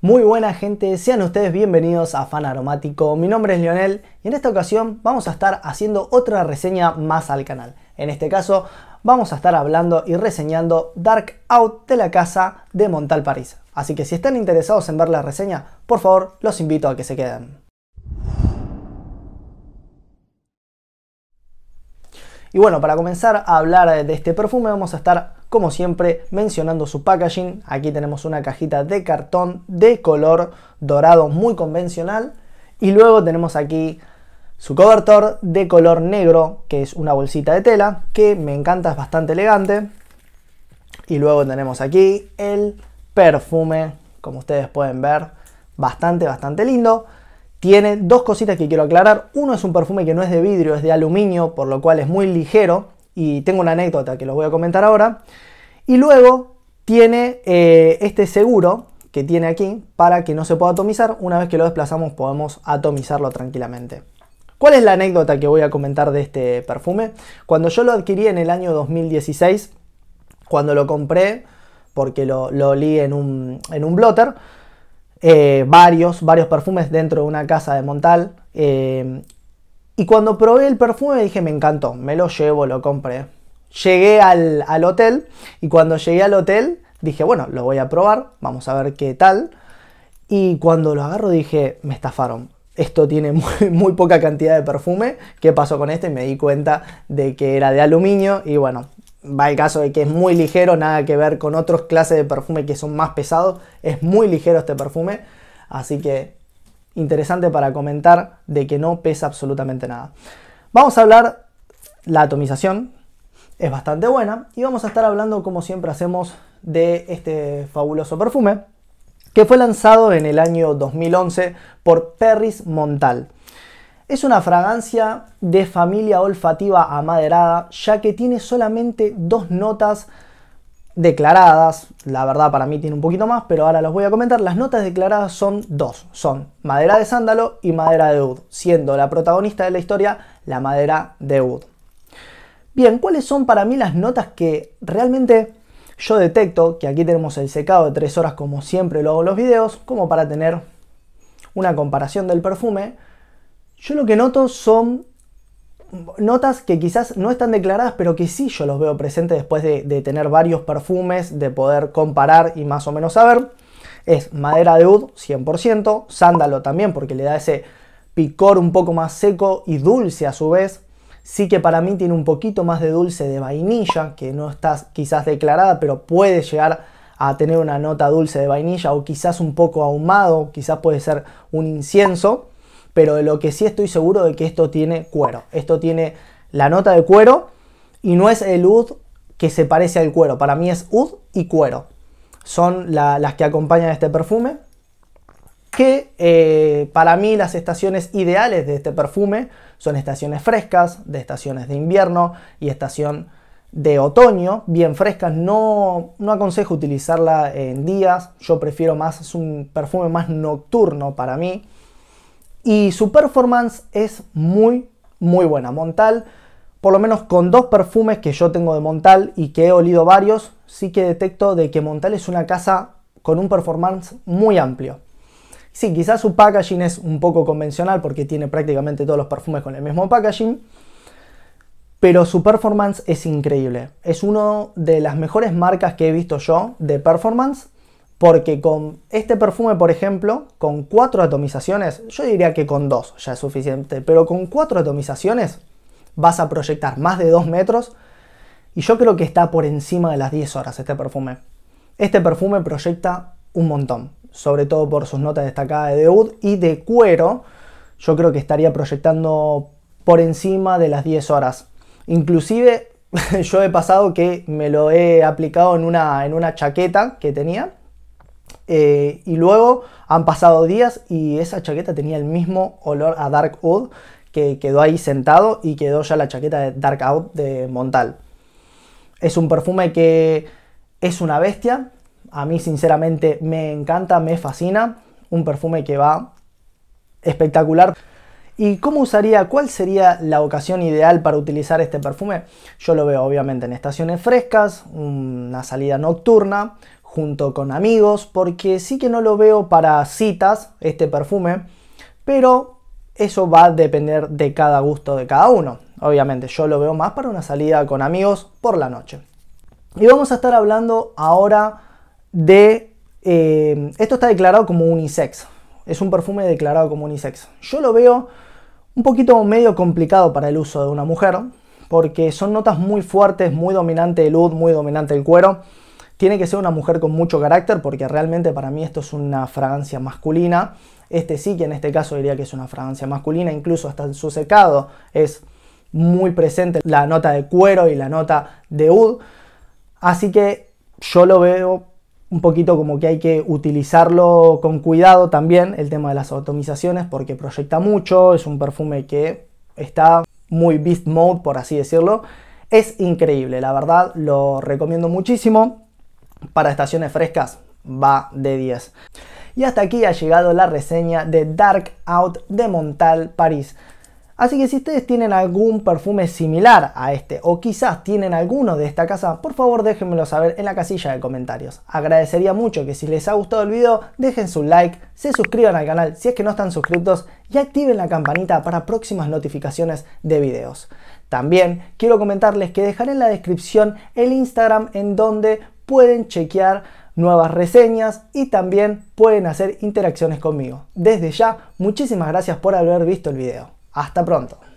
Muy buena gente, sean ustedes bienvenidos a Fan Aromático, mi nombre es Lionel y en esta ocasión vamos a estar haciendo otra reseña más al canal. En este caso vamos a estar hablando y reseñando Dark Out de la casa de Montal París. Así que si están interesados en ver la reseña, por favor los invito a que se queden. Y bueno, para comenzar a hablar de este perfume vamos a estar como siempre mencionando su packaging. Aquí tenemos una cajita de cartón de color dorado muy convencional. Y luego tenemos aquí su cobertor de color negro, que es una bolsita de tela, que me encanta, es bastante elegante. Y luego tenemos aquí el perfume, como ustedes pueden ver, bastante, bastante lindo. Tiene dos cositas que quiero aclarar. Uno es un perfume que no es de vidrio, es de aluminio, por lo cual es muy ligero y tengo una anécdota que los voy a comentar ahora. Y luego tiene eh, este seguro que tiene aquí para que no se pueda atomizar. Una vez que lo desplazamos podemos atomizarlo tranquilamente. ¿Cuál es la anécdota que voy a comentar de este perfume? Cuando yo lo adquirí en el año 2016, cuando lo compré, porque lo, lo en un, en un blotter, eh, varios, varios perfumes dentro de una casa de Montal. Eh, y cuando probé el perfume dije, me encantó, me lo llevo, lo compré. Llegué al, hotel y cuando llegué al hotel dije, bueno, lo voy a probar, vamos a ver qué tal. Y cuando lo agarro dije, me estafaron. Esto tiene muy, muy, poca cantidad de perfume. ¿Qué pasó con este? Y me di cuenta de que era de aluminio. Y bueno, va el caso de que es muy ligero, nada que ver con otros clases de perfume que son más pesados. Es muy ligero este perfume. Así que interesante para comentar de que no pesa absolutamente nada. Vamos a hablar la atomización, es bastante buena, y vamos a estar hablando como siempre hacemos de este fabuloso perfume que fue lanzado en el año 2011 por Perris Montal. Es una fragancia de familia olfativa amaderada, ya que tiene solamente dos notas declaradas, la verdad para mí tiene un poquito más, pero ahora los voy a comentar. Las notas declaradas son dos, son madera de sándalo y madera de oud, siendo la protagonista de la historia la madera de oud. Bien, ¿cuáles son para mí las notas que realmente yo detecto? Que aquí tenemos el secado de tres horas como siempre lo hago en los videos, como para tener una comparación del perfume. Yo lo que noto son notas que quizás no están declaradas, pero que sí yo los veo presentes después de, tener varios perfumes, de poder comparar y más o menos saber. Es madera de oud, 100%, sándalo también, porque le da ese picor un poco más seco y dulce a su vez. Sí que para mí tiene un poquito más de dulce de vainilla, que no está quizás declarada, pero puede llegar a tener una nota dulce de vainilla o quizás un poco ahumado, quizás puede ser un incienso pero de lo que sí estoy seguro de que esto tiene cuero. Esto tiene la nota de cuero y no es el ud que se parece al cuero. Para mí es ud y cuero. Son las que acompañan este perfume. Que eh, para mí las estaciones ideales de este perfume son estaciones frescas, de estaciones de invierno y estación de otoño, bien frescas. No, no aconsejo utilizarla en días. Yo prefiero más, es un perfume más nocturno para mí y su performance es muy, muy buena. Montal, por lo menos con dos perfumes que yo tengo de Montal y que he olido varios, sí que detecto de que Montal es una casa con un performance muy amplio. Sí, quizás su packaging es un poco convencional porque tiene prácticamente todos los perfumes con el mismo packaging, pero su performance es increíble. Es una de las mejores marcas que he visto yo de performance porque con este perfume, por ejemplo, con cuatro atomizaciones, yo diría que con dos ya es suficiente, pero con cuatro atomizaciones vas a proyectar más de 2 metros y yo creo que está por encima de las 10 horas este perfume. Este perfume proyecta un montón, sobre todo por sus notas destacadas de oud y de cuero, yo creo que estaría proyectando por encima de las 10 horas. Inclusive yo he pasado que me lo he aplicado en una, en una chaqueta que tenía eh, y luego han pasado días y esa chaqueta tenía el mismo olor a Dark Oud que quedó ahí sentado y quedó ya la chaqueta de Dark Out de Montal. Es un perfume que es una bestia. A mí sinceramente me encanta, me fascina. Un perfume que va espectacular. ¿Y cómo usaría, cuál sería la ocasión ideal para utilizar este perfume? Yo lo veo obviamente en estaciones frescas, una salida nocturna, junto con amigos, porque sí que no lo veo para citas, este perfume, pero eso va a depender de cada gusto de cada uno. Obviamente, yo lo veo más para una salida con amigos por la noche. Y vamos a estar hablando ahora de... Eh, esto está declarado como unisex. Es un perfume declarado como unisex. Yo lo veo un poquito medio complicado para el uso de una mujer, porque son notas muy fuertes, muy dominante el oud, muy dominante el cuero. Tiene que ser una mujer con mucho carácter porque realmente para mí esto es una fragancia masculina. Este sí que en este caso diría que es una fragancia masculina, incluso hasta en su secado es muy presente la nota de cuero y la nota de oud. Así que yo lo veo un poquito como que hay que utilizarlo con cuidado también el tema de las atomizaciones porque proyecta mucho, es un perfume que está muy beast mode por así decirlo. Es increíble, la verdad lo recomiendo muchísimo para estaciones frescas va de 10. Y hasta aquí ha llegado la reseña de Dark Out de Montal París. Así que si ustedes tienen algún perfume similar a este o quizás tienen alguno de esta casa, por favor déjenmelo saber en la casilla de comentarios. Agradecería mucho que si les ha gustado el video dejen su like, se suscriban al canal si es que no están suscritos y activen la campanita para próximas notificaciones de videos. También quiero comentarles que dejaré en la descripción el Instagram en donde pueden chequear nuevas reseñas y también pueden hacer interacciones conmigo. Desde ya, muchísimas gracias por haber visto el video. Hasta pronto.